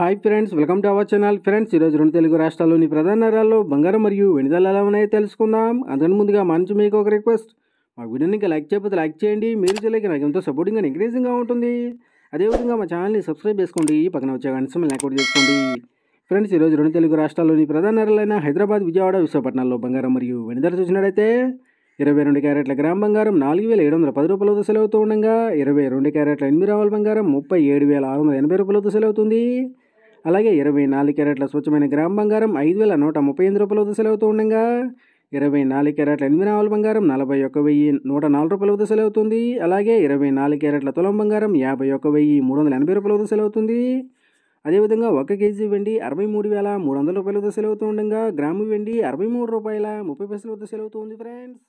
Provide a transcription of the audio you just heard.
hi friends welcome to our channel friends ఈరోజు రెండు తెలుగు రాష్ట్రాల్లోని ప్రధాన నగరాల్లో బంగారం మరియు వెనుదల ఎలా ఉన్నాయో తెలుసుకుందాం అంతకు ముందుగా మంచి మీకు ఒక రిక్వెస్ట్ మా వీడియోని లైక్ చేయకపోతే లైక్ చేయండి మీరు చేయలేక నాకు ఎంతో సపోర్టింగ్గా అండ్ ఎంకరేజింగ్గా ఉంటుంది అదేవిధంగా మా ఛానల్ని సబ్స్క్రైబ్ చేసుకోండి పక్కన వచ్చే గంట లైక్అవుట్ చేసుకోండి ఫ్రెండ్స్ ఈరోజు రెండు తెలుగు రాష్ట్రాల్లోని ప్రధాన నగరాలైన హైదరాబాద్ విజయవాడ విశాఖపట్నంలో బంగారం మరియు వెనుదల చూసినట్టయితే ఇరవై రెండు క్యారెట్ల గ్రామ బంగారం నాలుగు వేల ఏడు వందల పది రూపాయలతో సెలవుతూ ఉండగా ఇరవై రెండు క్యారెట్ల ఎనిమిది రావాల బంగారం ముప్పై ఏడు వేల ఆరు వందల ఎనభై రూపాయలతో సెలవుతుంది అలాగే ఇరవై నాలుగు క్యారెట్ల స్వచ్ఛమైన గ్రామ బంగారం ఐదు వేల నూట ముప్పై ఎనిమిది వద్ద సెలవుతూ ఉండగా ఇరవై నాలుగు క్యారెట్ల ఎనిమిది నావల బంగారం నలభై ఒక్క వెయ్యి నూట నాలుగు రూపాయల వద్ద సెలవుతుంది అలాగే ఇరవై నాలుగు క్యారెట్ల తులం బంగారం యాభై ఒక్క వెయ్యి మూడు వందల ఎనభై రూపాయల వద్ద సెలవుతుంది అదేవిధంగా ఒక కేజీ వెండి అరవై మూడు వేల మూడు వందల రూపాయల వద్ద సెలవుతూ ఉండగా గ్రాము వెండి అరవై మూడు రూపాయల ముప్పై పైసల వద్ద సెలవుతుంది ఫ్రెండ్స్